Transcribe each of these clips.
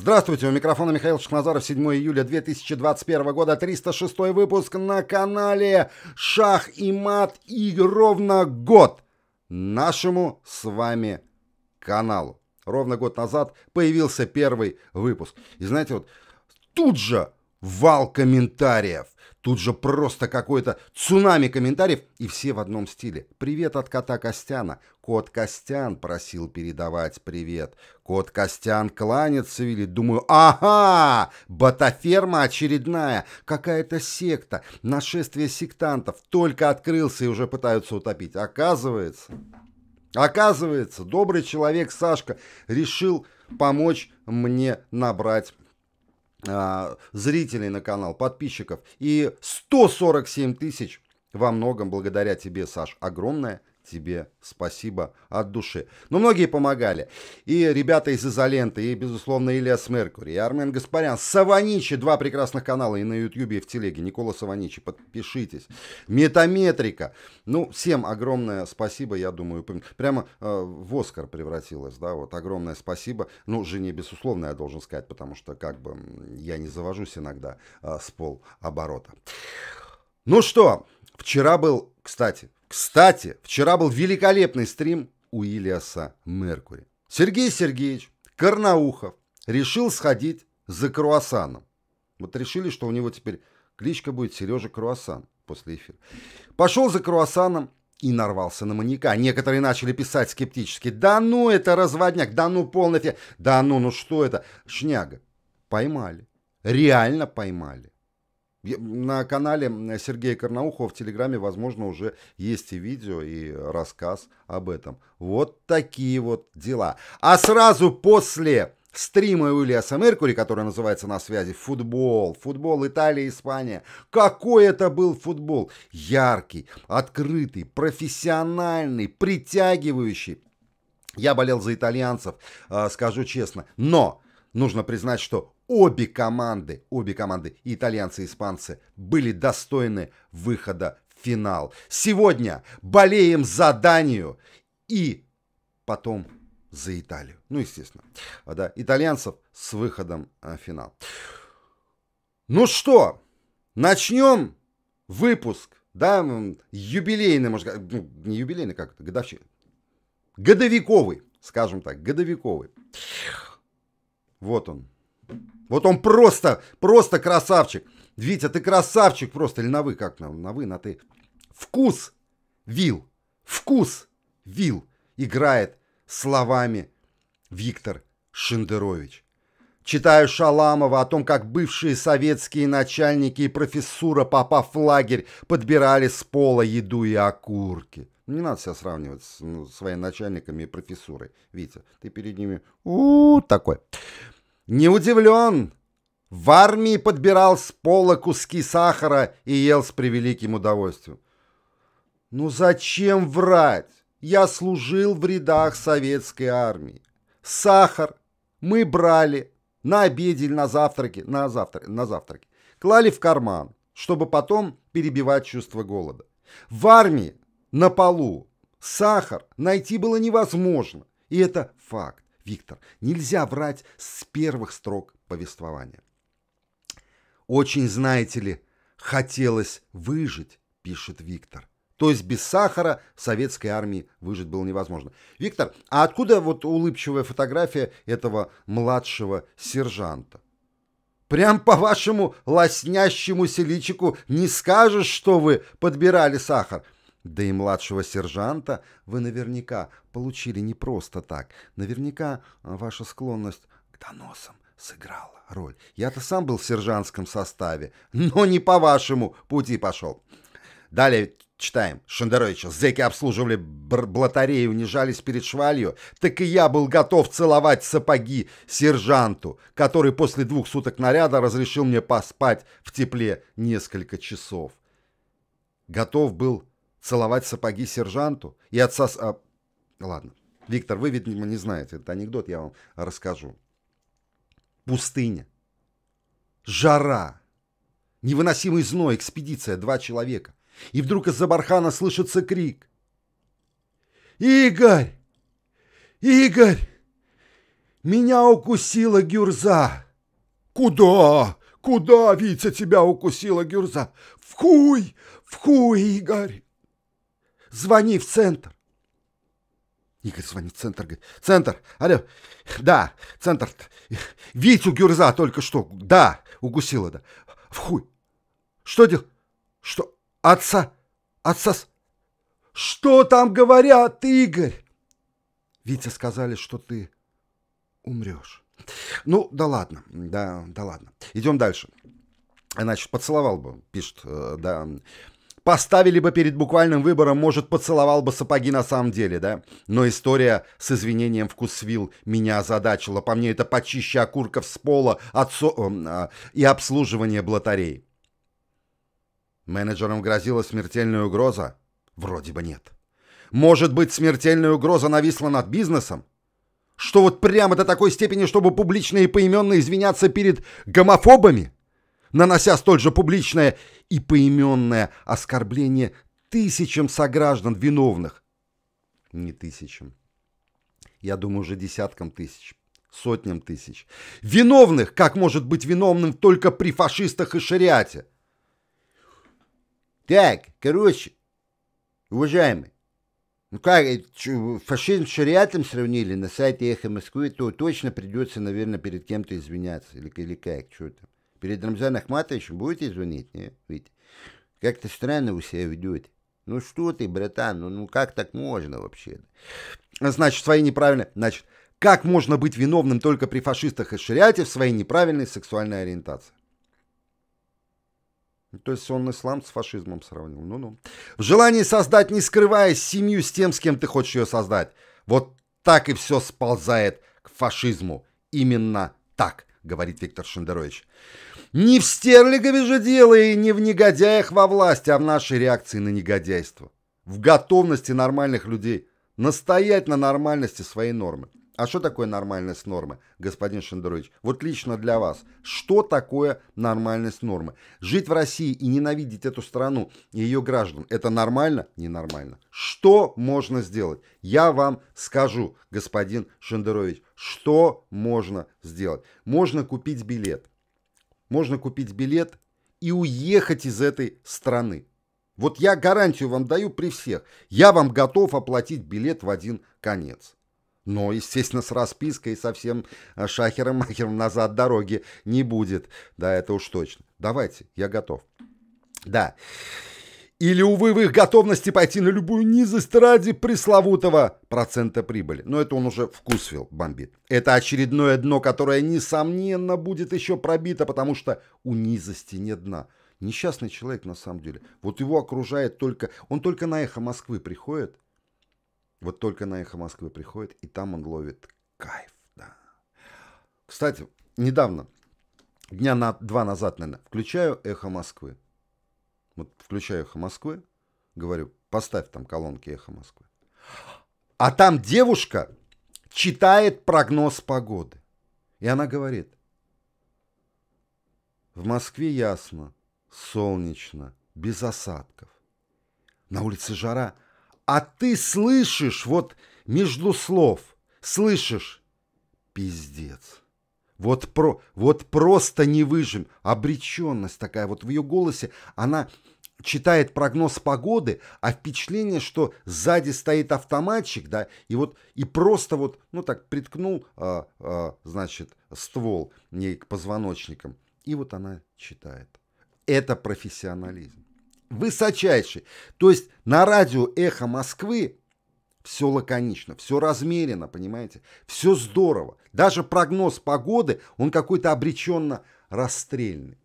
Здравствуйте, у микрофона Михаил Шахназаров, 7 июля 2021 года, 306 выпуск на канале «Шах и мат» и ровно год нашему с вами каналу. Ровно год назад появился первый выпуск. И знаете, вот тут же Вал комментариев. Тут же просто какой то цунами комментариев, и все в одном стиле. «Привет от кота Костяна». Кот Костян просил передавать привет. Кот Костян кланяться велит. Думаю, ага, ботаферма очередная, какая-то секта, нашествие сектантов. Только открылся и уже пытаются утопить. Оказывается, оказывается, добрый человек Сашка решил помочь мне набрать а, зрителей на канал, подписчиков и 147 тысяч во многом благодаря тебе, Саш, огромное тебе спасибо от души. Но ну, многие помогали. И ребята из «Изоленты», и, безусловно, Илья Смеркури, и Армен Гаспарян, Саваничи, два прекрасных канала и на Ютьюбе, и в Телеге. Никола Саваничи, подпишитесь. Метаметрика. Ну, всем огромное спасибо, я думаю, прямо э, в Оскар превратилась, да, вот огромное спасибо. Ну, жене, безусловно, я должен сказать, потому что как бы я не завожусь иногда э, с пол оборота. Ну что, вчера был, кстати, кстати, вчера был великолепный стрим у Ильяса Меркури. Сергей Сергеевич Карнаухов решил сходить за круассаном. Вот решили, что у него теперь кличка будет Сережа Круассан после эфира. Пошел за круассаном и нарвался на маньяка. Некоторые начали писать скептически. Да ну это разводняк, да ну полный фе... Да ну, ну что это? Шняга. Поймали. Реально поймали. На канале Сергея Карнаухова в Телеграме, возможно, уже есть и видео, и рассказ об этом. Вот такие вот дела. А сразу после стрима Уильяса Меркури, эм который называется «На связи», футбол, футбол Италия, Испания. Какой это был футбол! Яркий, открытый, профессиональный, притягивающий. Я болел за итальянцев, э, скажу честно, но нужно признать, что обе команды, обе команды, и итальянцы, и испанцы, были достойны выхода в финал. Сегодня болеем за Данию и потом за Италию. Ну, естественно, а, да, итальянцев с выходом а, в финал. Ну что, начнем выпуск, да, юбилейный, может, ну, не юбилейный, как это, годовщик, годовиковый, скажем так, годовиковый. Вот он, вот он просто, просто красавчик. Витя, ты красавчик просто. Или на вы, как на, на вы, на ты. Вкус вил. Вкус вил. Играет словами Виктор Шендерович. Читаю Шаламова о том, как бывшие советские начальники и профессура, попав в лагерь, подбирали с пола еду и окурки. Не надо себя сравнивать с, ну, с военачальниками и профессурой, Витя. Ты перед ними -у такой. Не удивлен. В армии подбирал с пола куски сахара и ел с превеликим удовольствием. Ну зачем врать? Я служил в рядах советской армии. Сахар мы брали на обедель, на завтраке, на завтраке, на завтраке. Клали в карман, чтобы потом перебивать чувство голода. В армии на полу сахар найти было невозможно, и это факт. Виктор. Нельзя врать с первых строк повествования. «Очень, знаете ли, хотелось выжить», — пишет Виктор. То есть без сахара в советской армии выжить было невозможно. Виктор, а откуда вот улыбчивая фотография этого младшего сержанта? Прям по вашему лоснящемуся личику не скажешь, что вы подбирали сахар. Да и младшего сержанта вы наверняка получили не просто так. Наверняка э, ваша склонность к доносам сыграла роль. Я-то сам был в сержантском составе, но не по вашему пути пошел. Далее читаем Шендеровича. Зеки обслуживали блатарей и унижались перед швалью. Так и я был готов целовать сапоги сержанту, который после двух суток наряда разрешил мне поспать в тепле несколько часов. Готов был целовать сапоги сержанту и отсос... А, Ладно. Виктор, вы, видимо, не знаете этот анекдот, я вам расскажу. Пустыня. Жара. Невыносимый зной, экспедиция, два человека. И вдруг из-за бархана слышится крик. «Игорь! Игорь! Меня укусила гюрза!» «Куда? Куда, Витя, тебя укусила гюрза? В хуй! В хуй, Игорь!» «Звони в центр! Игорь звонит в центр, говорит, центр, алло, да, центр, Витю Гюрза только что, да, укусила, да, в хуй, что дел, что, отца, отца, что там говорят, Игорь? Витя сказали, что ты умрешь. Ну, да ладно, да, да ладно. Идем дальше. Значит, поцеловал бы, пишет, э, да, Поставили бы перед буквальным выбором, может, поцеловал бы сапоги на самом деле, да? Но история с извинением вкусвил меня озадачила. По мне, это почище окурков с пола от а, и обслуживание блатарей. Менеджерам грозила смертельная угроза? Вроде бы нет. Может быть, смертельная угроза нависла над бизнесом? Что вот прямо до такой степени, чтобы публично и поименно извиняться перед гомофобами? нанося столь же публичное и поименное оскорбление тысячам сограждан виновных. Не тысячам. Я думаю, уже десяткам тысяч, сотням тысяч. Виновных, как может быть виновным только при фашистах и шариате. Так, короче, уважаемые, ну как, э, фашизм с шариатом сравнили на сайте Эхо Москвы, то точно придется, наверное, перед кем-то извиняться. Или, или как, что там. Перед Рамзаном Ахматовичем будете звонить? Нет? Ведь как-то странно вы себя ведете. Ну что ты, братан, ну, ну как так можно вообще? А значит, свои неправильные... Значит, как можно быть виновным только при фашистах и шариате в своей неправильной сексуальной ориентации? Ну, то есть он ислам с фашизмом сравнил. Ну-ну. В желании создать, не скрывая семью с тем, с кем ты хочешь ее создать. Вот так и все сползает к фашизму. Именно так, говорит Виктор Шендерович. Не в Стерлигове же дело и не в негодяях во власти, а в нашей реакции на негодяйство. В готовности нормальных людей настоять на нормальности своей нормы. А что такое нормальность нормы, господин Шендерович? Вот лично для вас, что такое нормальность нормы? Жить в России и ненавидеть эту страну и ее граждан, это нормально? Ненормально. Что можно сделать? Я вам скажу, господин Шендерович, что можно сделать? Можно купить билет можно купить билет и уехать из этой страны. Вот я гарантию вам даю при всех. Я вам готов оплатить билет в один конец. Но, естественно, с распиской и совсем э, шахером-махером назад дороги не будет. Да, это уж точно. Давайте, я готов. Да. Или, увы, в их готовности пойти на любую низость ради пресловутого процента прибыли. Но это он уже вкусвил, бомбит. Это очередное дно, которое, несомненно, будет еще пробито, потому что у низости нет дна. Несчастный человек на самом деле. Вот его окружает только... Он только на эхо Москвы приходит. Вот только на эхо Москвы приходит, и там он ловит кайф. Да. Кстати, недавно, дня на два назад, наверное, включаю эхо Москвы. Вот включаю эхо Москвы, говорю, поставь там колонки эхо Москвы. А там девушка читает прогноз погоды. И она говорит, в Москве ясно, солнечно, без осадков. На улице жара, а ты слышишь вот между слов, слышишь, пиздец. Вот, про, вот просто не выжим. Обреченность такая. Вот в ее голосе она читает прогноз погоды, а впечатление, что сзади стоит автоматчик, да, и вот и просто вот, ну так, приткнул, а, а, значит, ствол ей к позвоночникам. И вот она читает. Это профессионализм. Высочайший. То есть на радио «Эхо Москвы» все лаконично, все размеренно, понимаете? Все здорово. Даже прогноз погоды, он какой-то обреченно расстрельный.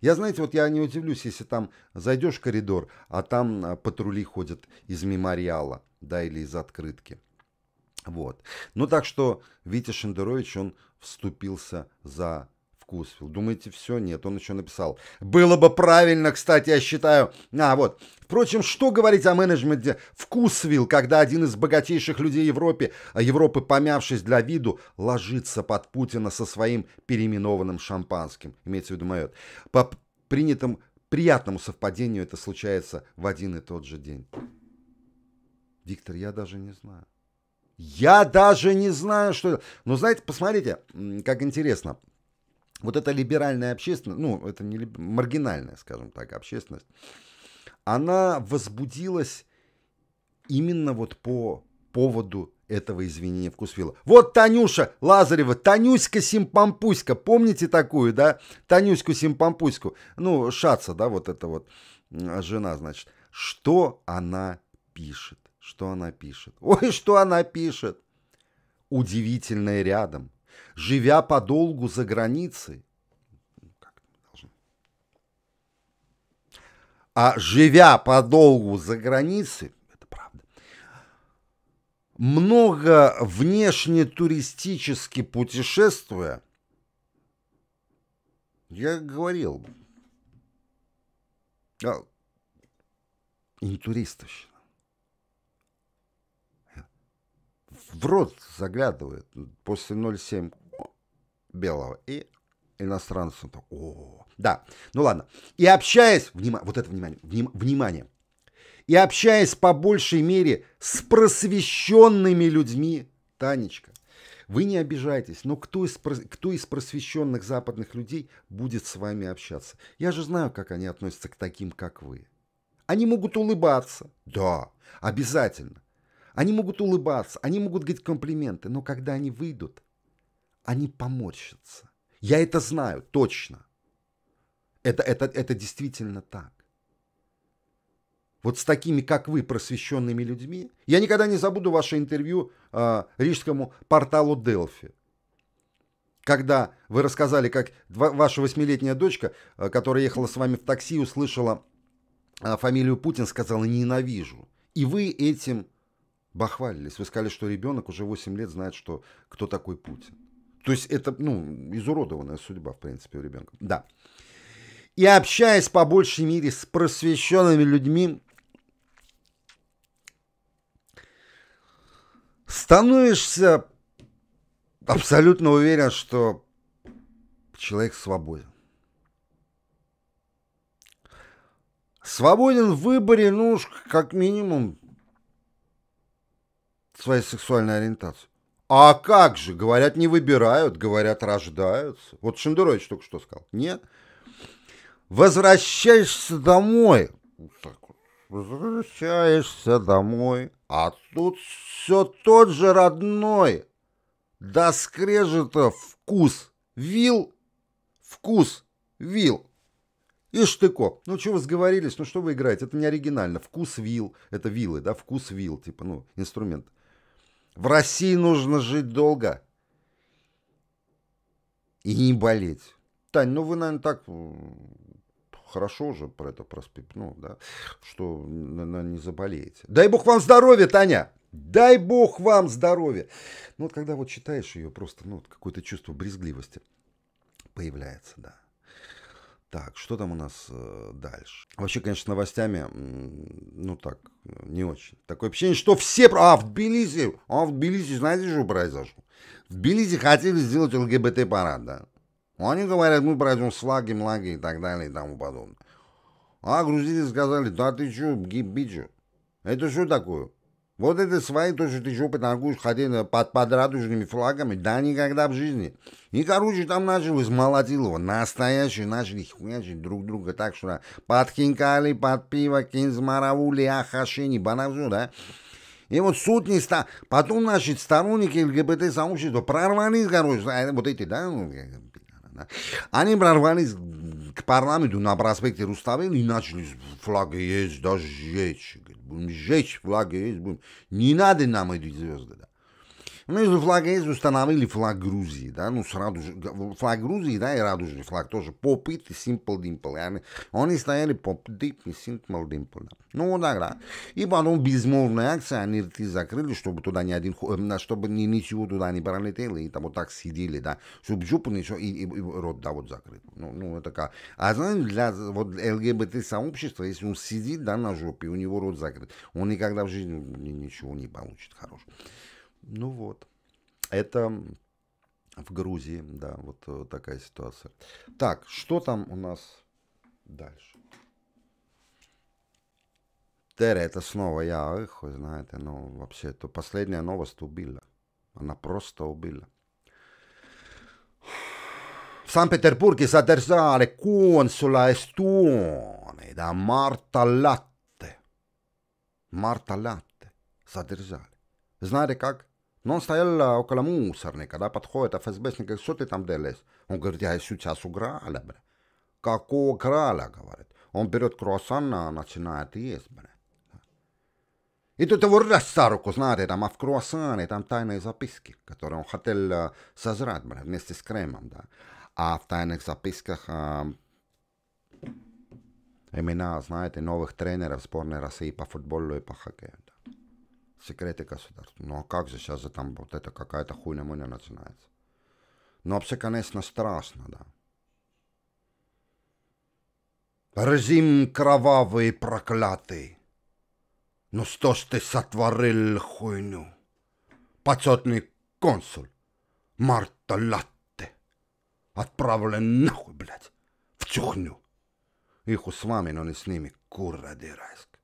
Я, знаете, вот я не удивлюсь, если там зайдешь в коридор, а там а, патрули ходят из мемориала, да, или из открытки. Вот. Ну, так что Витя Шендерович, он вступился за вкус. Думаете, все? Нет, он еще написал. Было бы правильно, кстати, я считаю. А, вот. Впрочем, что говорить о менеджменте вкусвил, когда один из богатейших людей Европы, а, Европы, помявшись для виду, ложится под Путина со своим переименованным шампанским. Имеется в виду мое. По принятому приятному совпадению это случается в один и тот же день. Виктор, я даже не знаю. Я даже не знаю, что Но знаете, посмотрите, как интересно вот эта либеральная общественность, ну, это не либ... маргинальная, скажем так, общественность, она возбудилась именно вот по поводу этого извинения вкусвилла. Вот Танюша Лазарева, Танюська Симпампуська, помните такую, да? Танюську Симпампуську, ну, Шаца, да, вот эта вот жена, значит. Что она пишет? Что она пишет? Ой, что она пишет? Удивительное рядом – живя подолгу за границей, а живя подолгу за границей, это правда, много внешне туристически путешествуя, я говорил, а, интуристовщина. в рот заглядывает после 0,7 белого и иностранцу. О, -о, да, ну ладно. И общаясь, внимание, вот это внимание, вним, внимание. И общаясь по большей мере с просвещенными людьми, Танечка, вы не обижайтесь, но кто из, кто из просвещенных западных людей будет с вами общаться? Я же знаю, как они относятся к таким, как вы. Они могут улыбаться. Да, обязательно. Они могут улыбаться, они могут говорить комплименты, но когда они выйдут, они поморщатся. Я это знаю, точно. Это, это, это действительно так. Вот с такими, как вы, просвещенными людьми, я никогда не забуду ваше интервью э, рижскому порталу Делфи когда вы рассказали, как ваша восьмилетняя дочка, а, которая ехала с вами в такси, услышала а, фамилию Путин, сказала «ненавижу». И вы этим бахвалились. Вы сказали, что ребенок уже 8 лет знает, что, кто такой Путин. То есть это, ну, изуродованная судьба, в принципе, у ребенка. Да. И общаясь по большей мере с просвещенными людьми, становишься абсолютно уверен, что человек свободен. Свободен в выборе, ну уж как минимум своей сексуальной ориентации. А как же? Говорят, не выбирают, говорят, рождаются. Вот Шендерович только что сказал. Нет. Возвращаешься домой. Возвращаешься домой. А тут все тот же родной. До скрежета вкус вил. Вкус вил. И штыков. Ну, что вы сговорились? Ну, что вы играете? Это не оригинально. Вкус вил. Это вилы, да? Вкус вил, типа, ну, инструмент. В России нужно жить долго и не болеть. Тань, ну вы, наверное, так хорошо уже про это проспипнул, да, что наверное, не заболеете. Дай бог вам здоровья, Таня! Дай бог вам здоровья! Ну вот когда вот читаешь ее, просто ну, какое-то чувство брезгливости появляется, да. Так, что там у нас э, дальше? Вообще, конечно, новостями, ну так, э, не очень. Такое впечатление, что все... А, в Тбилиси! А, в Тбилиси, знаете, что произошло? В Тбилиси хотели сделать ЛГБТ-парад, да? Они говорят, мы пройдем слаги, млаги и так далее и тому подобное. А грузины сказали, да ты что, гиббичу? Это что такое? Вот это свои, то, что ты жопой торгуешь, ходили под, под радужными флагами, да никогда в жизни. И, короче, там начали измолотил его. Настоящие начали хуячить друг друга так, что под хинкали, под пиво, кинзмаравули, ахашини, банавжу, да? И вот сотни ста... Потом наши сторонники ЛГБТ-сообщества прорвались, короче, а вот эти, ну, да, Они прорвались к парламенту на проспекте Руставели и начали флаги есть, даже жечь. будем сжечь флаги, будем... не надо нам эти звезды. Да. Мы ну, из флага из установили флаг Грузии, да, ну, сразу радуж... флаг Грузии, да, и радужный флаг тоже, попыт и Simple Dimple, они, они стояли попыт и Simple Dimple, да. Ну, да, да. И потом безмолвная акция, они рты закрыли, чтобы туда ни один, э, чтобы ни, ничего туда не пролетело, и там вот так сидели, да, чтобы жопу ничего, и, и, и рот, да, вот закрыт. Ну, ну, это как. А знаете, для вот ЛГБТ-сообщества, если он сидит, да, на жопе, у него рот закрыт, он никогда в жизни ну, ничего не получит хорошего. Ну вот. Это в Грузии, да, вот э, такая ситуация. Так, что там у нас дальше? Тере, это снова я, эх, вы знаете, ну вообще, это последняя новость убила. Она просто убила. В Санкт-Петербурге задержали консула Эстонии, да, Марта Латте. Марта Латте задержали. Знаете как? Но он стоял около мусорника, да, подходит ФСБшник, и что ты там делаешь? Он говорит, я сейчас украла, бля. Какого крала, говорит. Он берет круассан, начинает есть, бля. И тут его раз за руку, знаете, там, а в круассане там тайные записки, которые он хотел сожрать, бля, вместе с кремом, да. А в тайных записках э, имена, знаете, новых тренеров сборной России по футболу и по хоккею секреты государства. Ну а как же сейчас же там вот это какая-то хуйня-муня начинается. Ну вообще, конечно, страшно, да. Режим кровавый проклятый. Ну что ж ты сотворил хуйню? Почетный консул Марта Латте отправлен нахуй, блядь, в чухню. Их с вами, но не с ними, кура дирайск.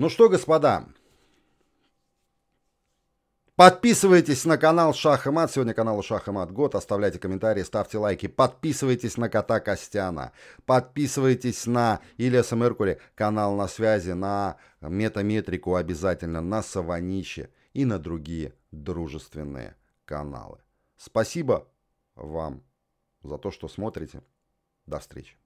Ну что, господа, Подписывайтесь на канал Шах и Мат. Сегодня канал Шах и Мат Год. Оставляйте комментарии, ставьте лайки. Подписывайтесь на Кота Костяна. Подписывайтесь на Ильяса Меркури. Канал на связи, на Метаметрику обязательно, на Саванище и на другие дружественные каналы. Спасибо вам за то, что смотрите. До встречи.